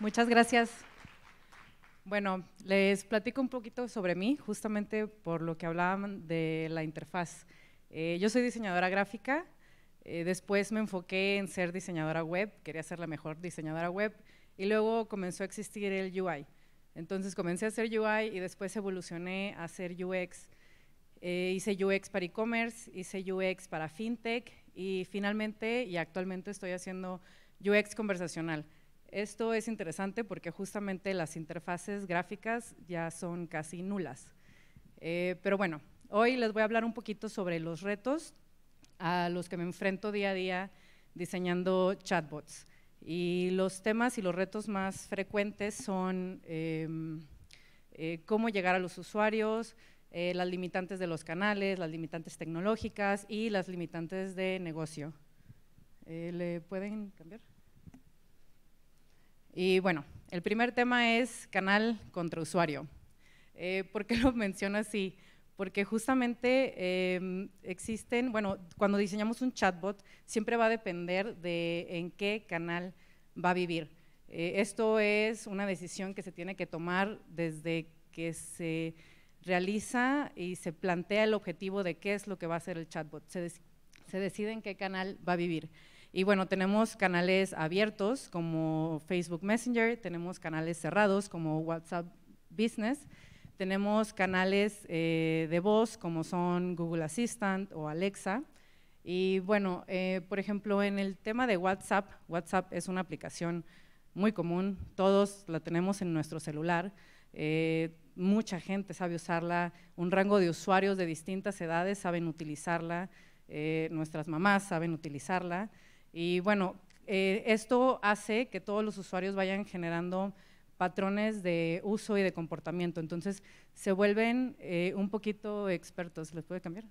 Muchas gracias. Bueno, les platico un poquito sobre mí, justamente por lo que hablaban de la interfaz. Eh, yo soy diseñadora gráfica, eh, después me enfoqué en ser diseñadora web, quería ser la mejor diseñadora web, y luego comenzó a existir el UI. Entonces comencé a hacer UI y después evolucioné a hacer UX. Eh, hice UX para e-commerce, hice UX para fintech y finalmente y actualmente estoy haciendo UX conversacional. Esto es interesante porque justamente las interfaces gráficas ya son casi nulas. Eh, pero bueno, hoy les voy a hablar un poquito sobre los retos a los que me enfrento día a día diseñando chatbots. Y los temas y los retos más frecuentes son em, eh, cómo llegar a los usuarios, eh, las limitantes de los canales, las limitantes tecnológicas y las limitantes de negocio. ¿Le pueden cambiar? Y bueno, el primer tema es canal contra usuario. Eh, ¿Por qué lo menciono así? Porque justamente em, existen, bueno, cuando diseñamos un chatbot, siempre va a depender de en qué canal va a vivir. Eh, esto es una decisión que se tiene que tomar desde que se realiza y se plantea el objetivo de qué es lo que va a hacer el chatbot. se decide en qué canal va a vivir. Y bueno, tenemos canales abiertos como Facebook Messenger, tenemos canales cerrados como WhatsApp Business, tenemos canales eh, de voz como son Google Assistant o Alexa. Y bueno, eh, por ejemplo, en el tema de WhatsApp, WhatsApp es una aplicación muy común, todos la tenemos en nuestro celular, eh, mucha gente sabe usarla, un rango de usuarios de distintas edades saben utilizarla, nuestras mamás saben utilizarla. Y bueno, eh, esto hace que todos los usuarios vayan generando patrones de uso y de comportamiento. Entonces, se vuelven eh, un poquito expertos. ¿Les puede cambiar?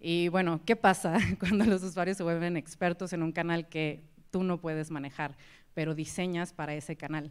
Y bueno, ¿qué pasa cuando los usuarios se vuelven expertos en un canal que tú no puedes manejar, pero diseñas para ese canal?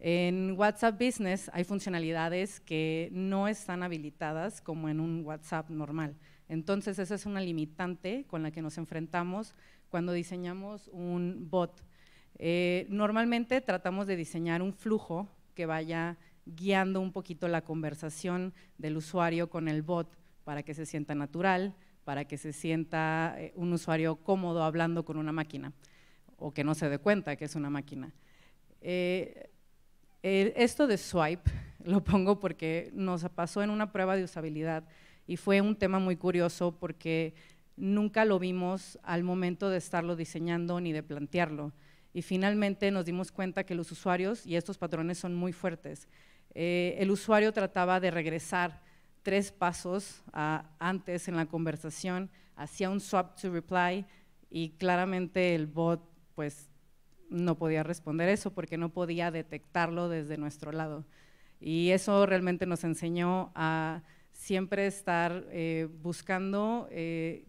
En WhatsApp Business hay funcionalidades que no están habilitadas como en un WhatsApp normal. Entonces, esa es una limitante con la que nos enfrentamos cuando diseñamos un bot. Eh, normalmente tratamos de diseñar un flujo que vaya guiando un poquito la conversación del usuario con el bot para que se sienta natural, para que se sienta eh, un usuario cómodo hablando con una máquina o que no se dé cuenta que es una máquina. Eh, esto de swipe lo pongo porque nos pasó en una prueba de usabilidad y fue un tema muy curioso porque nunca lo vimos al momento de estarlo diseñando ni de plantearlo. Y finalmente nos dimos cuenta que los usuarios, y estos patrones son muy fuertes, eh, el usuario trataba de regresar tres pasos antes en la conversación, hacía un swap to reply y claramente el bot pues no podía responder eso porque no podía detectarlo desde nuestro lado. Y eso realmente nos enseñó a siempre estar eh, buscando eh,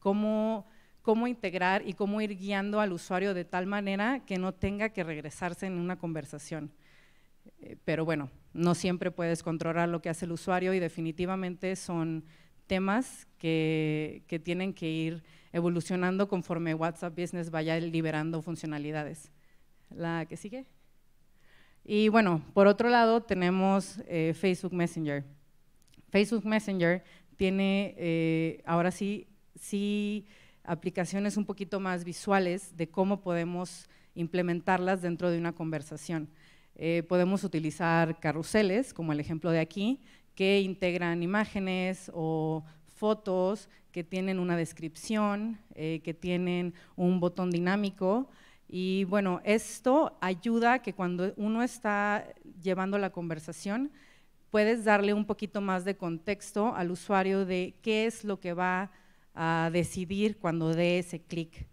cómo, integrar y cómo ir guiando al usuario de tal manera que no tenga que regresarse en una conversación. Eh, pero bueno, no siempre puedes controlar lo que hace el usuario y definitivamente son temas que, tienen que ir evolucionando conforme WhatsApp Business vaya liberando funcionalidades. La que sigue. Y bueno, por otro lado tenemos Facebook Messenger. Facebook Messenger tiene eh, ahora sí, sí aplicaciones un poquito más visuales de cómo podemos implementarlas dentro de una conversación. Eh, podemos utilizar carruseles, como el ejemplo de aquí, que integran imágenes o fotos, que tienen una descripción, eh, que tienen un botón dinámico. Y bueno, esto ayuda a que cuando uno está llevando la conversación, puedes darle un poquito más de contexto al usuario de qué es lo que va a decidir cuando dé ese clic.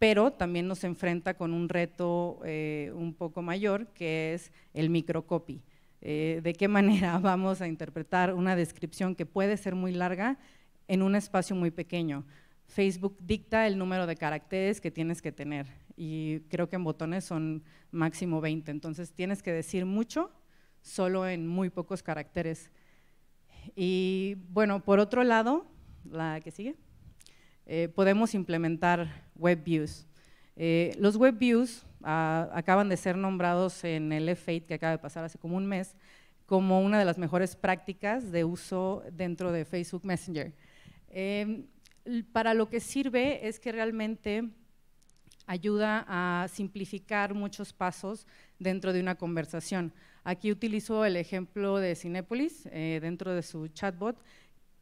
Pero también nos enfrenta con un reto eh, un poco mayor, que es el microcopy. Eh, de qué manera vamos a interpretar una descripción que puede ser muy larga en un espacio muy pequeño. Facebook dicta el número de caracteres que tienes que tener y creo que en botones son máximo 20, entonces tienes que decir mucho solo en muy pocos caracteres. Y bueno, por otro lado, la que sigue, eh, podemos implementar web views. Eh, los web views ah, acaban de ser nombrados en el F8 que acaba de pasar hace como un mes como una de las mejores prácticas de uso dentro de Facebook Messenger. Em, para lo que sirve es que realmente ayuda a simplificar muchos pasos dentro de una conversación. Aquí utilizo el ejemplo de Cinepolis eh, dentro de su chatbot,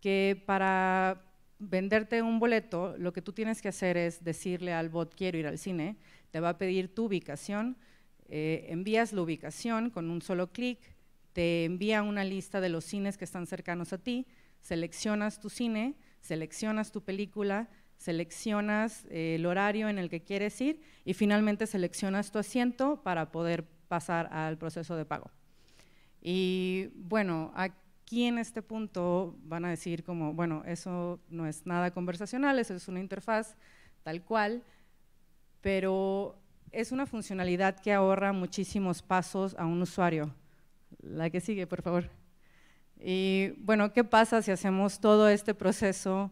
que para venderte un boleto, lo que tú tienes que hacer es decirle al bot quiero ir al cine, te va a pedir tu ubicación, eh, envías la ubicación con un solo clic, te envía una lista de los cines que están cercanos a ti, seleccionas tu cine, seleccionas tu película, seleccionas eh, el horario en el que quieres ir y finalmente seleccionas tu asiento para poder pasar al proceso de pago. Y bueno, aquí en este punto van a decir como, bueno, eso no es nada conversacional, eso es una interfaz tal cual, pero es una funcionalidad que ahorra muchísimos pasos a un usuario. La que sigue, por favor. Y bueno, ¿qué pasa si hacemos todo este proceso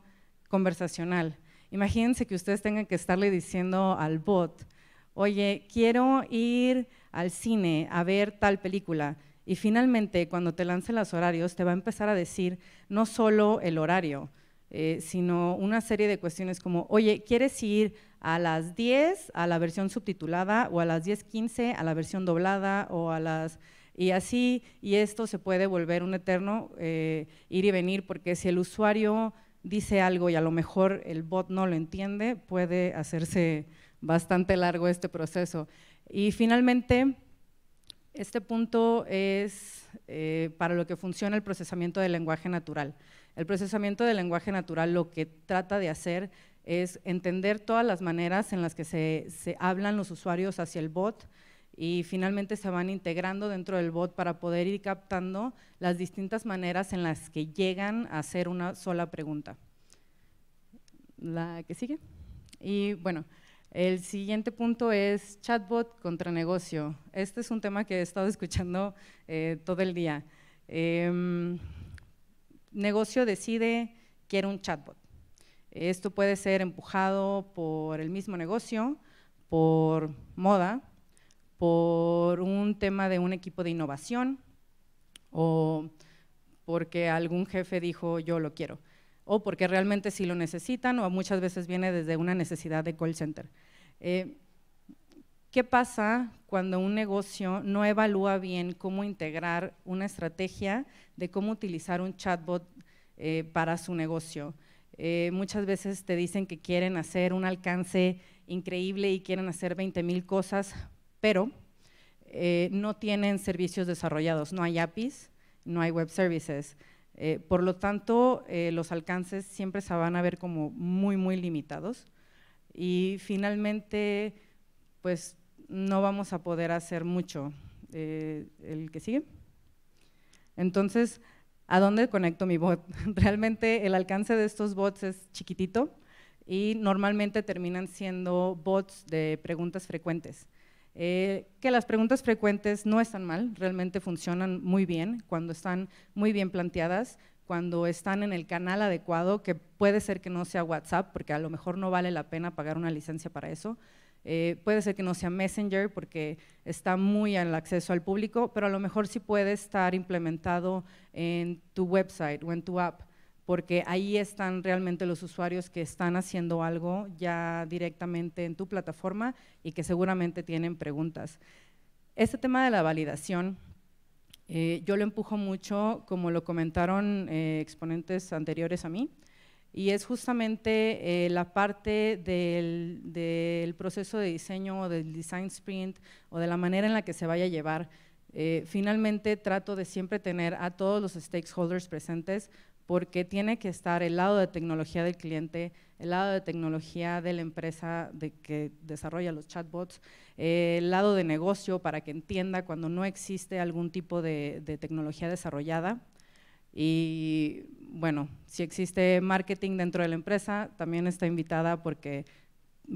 conversacional? Imagínense que ustedes tengan que estarle diciendo al bot, oye, quiero ir al cine a ver tal película. Y finalmente, cuando te lance los horarios, te va a empezar a decir no solo el horario, eh, sino una serie de cuestiones como, oye, ¿quieres ir a las 10 a la versión subtitulada o a las 10.15 a la versión doblada o a las... Y así, y esto se puede volver un eterno eh, ir y venir, porque si el usuario dice algo y a lo mejor el bot no lo entiende, puede hacerse bastante largo este proceso. Y finalmente, este punto es eh, para lo que funciona el procesamiento del lenguaje natural. El procesamiento del lenguaje natural lo que trata de hacer es entender todas las maneras en las que se hablan los usuarios hacia el bot, y finalmente se van integrando dentro del bot para poder ir captando las distintas maneras en las que llegan a hacer una sola pregunta. La que sigue. Y bueno, el siguiente punto es chatbot contra negocio. Este es un tema que he estado escuchando eh, todo el día. Em, negocio decide, quiere un chatbot. Esto puede ser empujado por el mismo negocio, por moda, por un tema de un equipo de innovación o porque algún jefe dijo yo lo quiero o porque realmente sí lo necesitan o muchas veces viene desde una necesidad de call center. Eh, ¿Qué pasa cuando un negocio no evalúa bien cómo integrar una estrategia de cómo utilizar un chatbot eh, para su negocio? Eh, muchas veces te dicen que quieren hacer un alcance increíble y quieren hacer 20.000 mil cosas pero eh, no tienen servicios desarrollados, no hay APIs, no hay web services. Eh, por lo tanto, eh, los alcances siempre se van a ver como muy, muy limitados. Y finalmente, pues no vamos a poder hacer mucho. ¿El que sigue? Entonces, ¿a dónde conecto mi bot? Realmente el alcance de estos bots es chiquitito y normalmente terminan siendo bots de preguntas frecuentes. Eh, que las preguntas frecuentes no están mal, realmente funcionan muy bien cuando están muy bien planteadas, cuando están en el canal adecuado, que puede ser que no sea WhatsApp, porque a lo mejor no vale la pena pagar una licencia para eso. Eh, puede ser que no sea Messenger porque está muy al acceso al público, pero a lo mejor sí puede estar implementado en tu website o en tu app porque ahí están realmente los usuarios que están haciendo algo ya directamente en tu plataforma y que seguramente tienen preguntas. Este tema de la validación, eh, yo lo empujo mucho, como lo comentaron eh, exponentes anteriores a mí, y es justamente eh, la parte del, del, proceso de diseño o del design sprint o de la manera en la que se vaya a llevar. finalmente trato de siempre tener a todos los stakeholders presentes porque tiene que estar el lado de tecnología del cliente, el lado de tecnología de la empresa de que desarrolla los chatbots, eh, el lado de negocio para que entienda cuando no existe algún tipo de, tecnología desarrollada. Y bueno, si existe marketing dentro de la empresa, también está invitada porque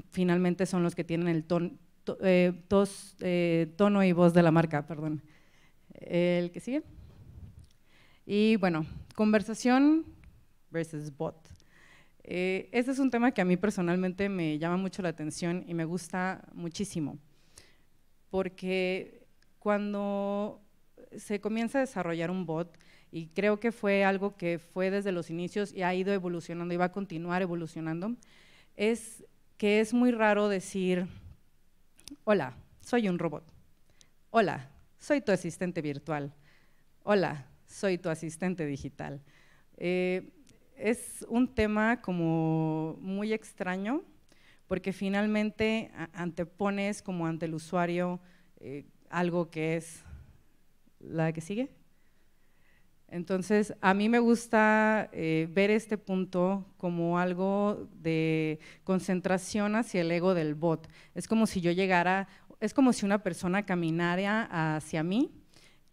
finalmente son los que tienen el eh, eh, tono y voz de la marca. Perdón. ¿El que sigue? Y bueno, conversación versus bot. este es un tema que a mí personalmente me llama mucho la atención y me gusta muchísimo, porque cuando se comienza a desarrollar un bot, y creo que fue algo que fue desde los inicios y ha ido evolucionando y va a continuar evolucionando, es que es muy raro decir, hola, soy un robot, hola, soy tu asistente virtual, hola, soy tu asistente digital. Eh, es un tema como muy extraño porque finalmente antepones como ante el usuario eh, algo que es la que sigue. Entonces, a mí me gusta eh, ver este punto como algo de concentración hacia el ego del bot. Es como si yo llegara, es como si una persona caminara hacia mí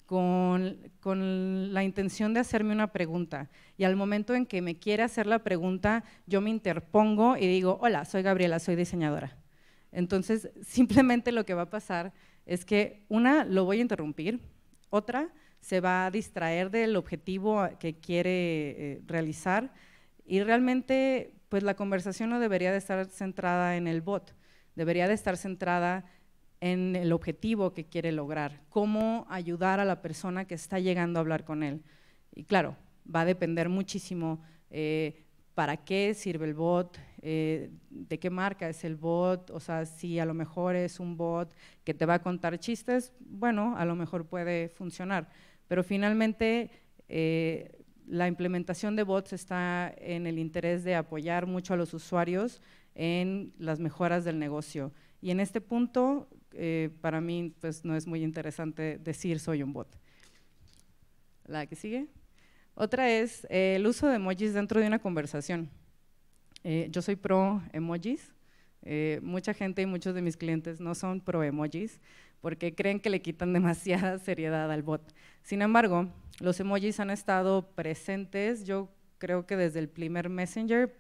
con, la intención de hacerme una pregunta. Y al momento en que me quiere hacer la pregunta, yo me interpongo y digo, hola, soy Gabriela, soy diseñadora. Entonces, simplemente lo que va a pasar es que una, lo voy a interrumpir, otra, se va a distraer del objetivo que quiere eh, realizar y realmente, pues la conversación no debería de estar centrada en el bot, debería de estar centrada en el objetivo que quiere lograr, cómo ayudar a la persona que está llegando a hablar con él. Y claro, va a depender muchísimo eh, para qué sirve el bot, eh, de qué marca es el bot, o sea, si a lo mejor es un bot que te va a contar chistes, bueno, a lo mejor puede funcionar. Pero finalmente eh, la implementación de bots está en el interés de apoyar mucho a los usuarios en las mejoras del negocio. Y en este punto eh, para mí pues, no es muy interesante decir soy un bot. La que sigue. Otra es eh, el uso de emojis dentro de una conversación. Eh, yo soy pro emojis. mucha gente y muchos de mis clientes no son pro emojis porque creen que le quitan demasiada seriedad al bot. Sin embargo, los emojis han estado presentes, yo creo que desde el primer Messenger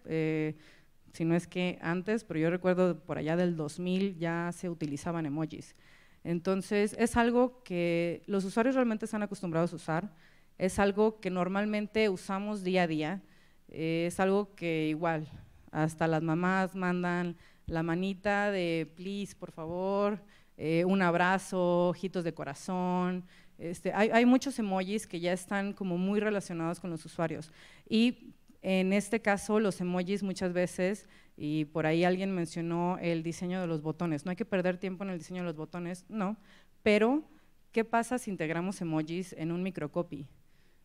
si no es que antes, pero yo recuerdo por allá del 2000 ya se utilizaban emojis. Entonces, es algo que los usuarios realmente están acostumbrados a usar, es algo que normalmente usamos día a día, es algo que igual, hasta las mamás mandan la manita de please, por favor, eh, un abrazo, ojitos de corazón. Este, hay, hay muchos emojis que ya están como muy relacionados con los usuarios. Y en este caso, los emojis muchas veces, y por ahí alguien mencionó el diseño de los botones. No hay que perder tiempo en el diseño de los botones, no, pero ¿qué pasa si integramos emojis en un microcopy?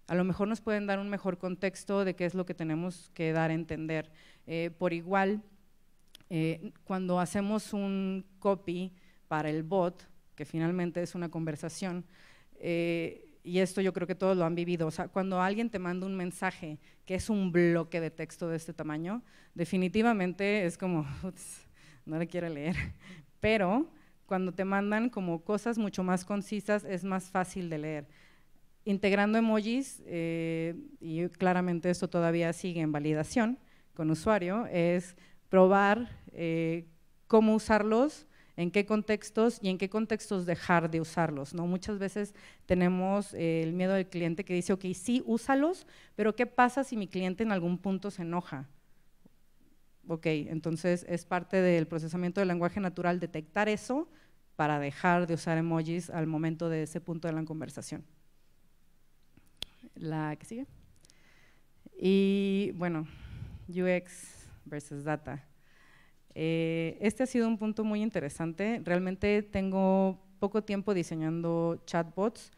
A lo mejor nos pueden dar un mejor contexto de qué es lo que tenemos que dar a entender. Eh, por igual, eh, cuando hacemos un copy para el bot, que finalmente es una conversación, eh, y esto yo creo que todos lo han vivido, o sea, cuando alguien te manda un mensaje que es un bloque de texto de este tamaño, definitivamente es como, no le quiero leer, pero cuando te mandan como cosas mucho más concisas es más fácil de leer. Integrando emojis, eh, y claramente esto todavía sigue en validación con usuario, es probar eh, cómo usarlos en qué contextos y en qué contextos dejar de usarlos. ¿no? Muchas veces tenemos eh, el miedo del cliente que dice, ok, sí, úsalos, pero ¿qué pasa si mi cliente en algún punto se enoja? Ok, entonces es parte del procesamiento del lenguaje natural detectar eso para dejar de usar emojis al momento de ese punto de la conversación. La que sigue. Y bueno, UX versus data. Eh, este ha sido un punto muy interesante. Realmente tengo poco tiempo diseñando chatbots,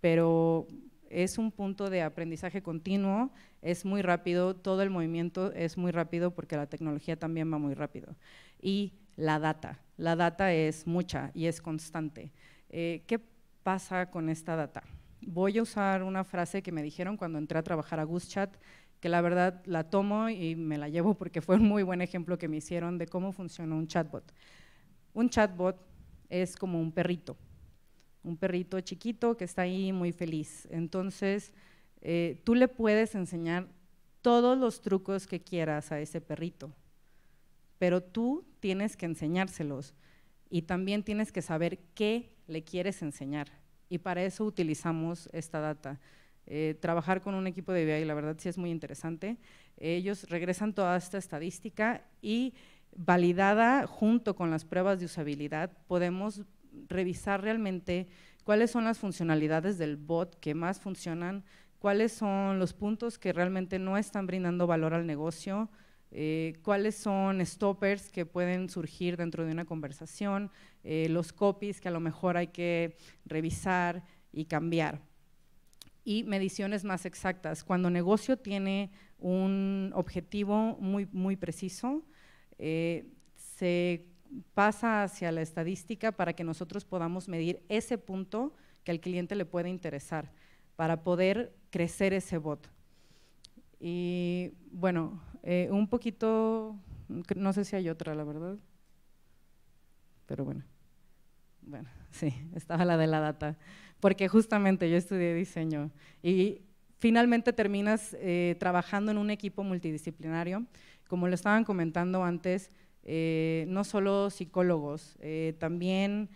pero es un punto de aprendizaje continuo, es muy rápido, todo el movimiento es muy rápido porque la tecnología también va muy rápido. Y la data, la data es mucha y es constante. Eh, ¿Qué pasa con esta data? Voy a usar una frase que me dijeron cuando entré a trabajar a GooseChat que la verdad la tomo y me la llevo porque fue un muy buen ejemplo que me hicieron de cómo funciona un chatbot. Un chatbot es como un perrito, un perrito chiquito que está ahí muy feliz. Entonces, eh, tú le puedes enseñar todos los trucos que quieras a ese perrito, pero tú tienes que enseñárselos y también tienes que saber qué le quieres enseñar. Y para eso utilizamos esta data. Eh, trabajar con un equipo de BI, la verdad sí es muy interesante. Ellos regresan toda esta estadística y validada junto con las pruebas de usabilidad podemos revisar realmente cuáles son las funcionalidades del bot que más funcionan, cuáles son los puntos que realmente no están brindando valor al negocio, eh, cuáles son stoppers que pueden surgir dentro de una conversación, eh, los copies que a lo mejor hay que revisar y cambiar y mediciones más exactas. Cuando negocio tiene un objetivo muy, muy preciso, eh, se pasa hacia la estadística para que nosotros podamos medir ese punto que al cliente le puede interesar para poder crecer ese bot. Y bueno, eh, un poquito, no sé si hay otra, la verdad, pero bueno, bueno, sí, estaba la de la data porque justamente yo estudié diseño y finalmente terminas eh, trabajando en un equipo multidisciplinario. Como lo estaban comentando antes, eh, no solo psicólogos, eh, también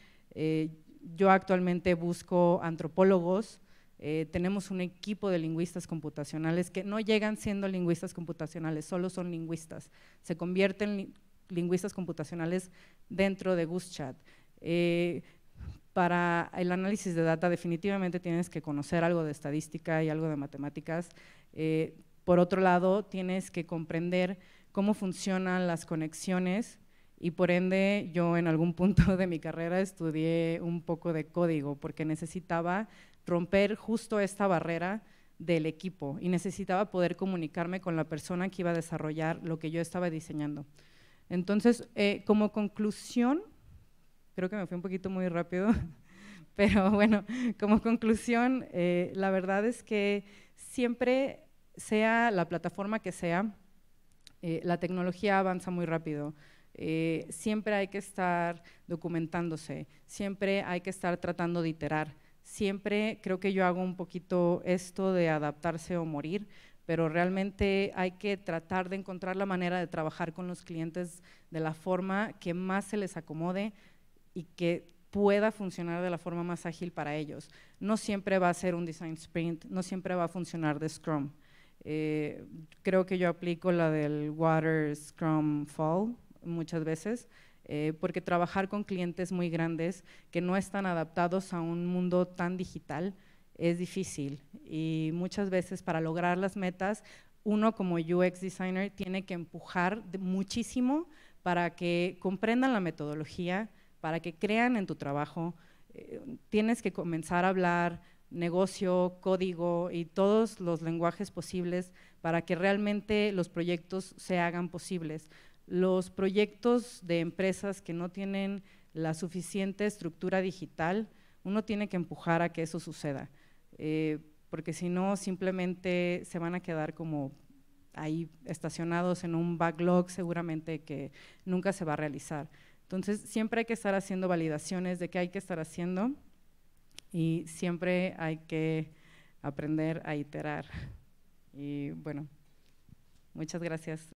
yo actualmente busco antropólogos, tenemos un equipo de lingüistas computacionales que no llegan siendo lingüistas computacionales, solo son lingüistas. Se convierten en lingüistas computacionales dentro de GooseChat para el análisis de data definitivamente tienes que conocer algo de estadística y algo de matemáticas. Eh, por otro lado, tienes que comprender cómo funcionan las conexiones y por ende yo en algún punto de mi carrera estudié un poco de código porque necesitaba romper justo esta barrera del equipo y necesitaba poder comunicarme con la persona que iba a desarrollar lo que yo estaba diseñando. Entonces, eh, como conclusión, Creo que me fui un poquito muy rápido, pero bueno, como conclusión, eh, la verdad es que siempre, sea la plataforma que sea, eh, la tecnología avanza muy rápido. Eh, siempre hay que estar documentándose, siempre hay que estar tratando de iterar. Siempre creo que yo hago un poquito esto de adaptarse o morir, pero realmente hay que tratar de encontrar la manera de trabajar con los clientes de la forma que más se les acomode, y que pueda funcionar de la forma más ágil para ellos. No siempre va a ser un design sprint, no siempre va a funcionar de Scrum. Eh, creo que yo aplico la del Water Scrum Fall muchas veces, eh, porque trabajar con clientes muy grandes que no están adaptados a un mundo tan digital es difícil y muchas veces para lograr las metas uno como UX designer tiene que empujar muchísimo para que comprendan la metodología, para que crean en tu trabajo. Eh, tienes que comenzar a hablar negocio, código y todos los lenguajes posibles para que realmente los proyectos se hagan posibles. Los proyectos de empresas que no tienen la suficiente estructura digital, uno tiene que empujar a que eso suceda, eh, porque si no simplemente se van a quedar como ahí estacionados en un backlog seguramente que nunca se va a realizar. Entonces, siempre hay que estar haciendo validaciones de qué hay que estar haciendo y siempre hay que aprender a iterar. Y bueno, muchas gracias.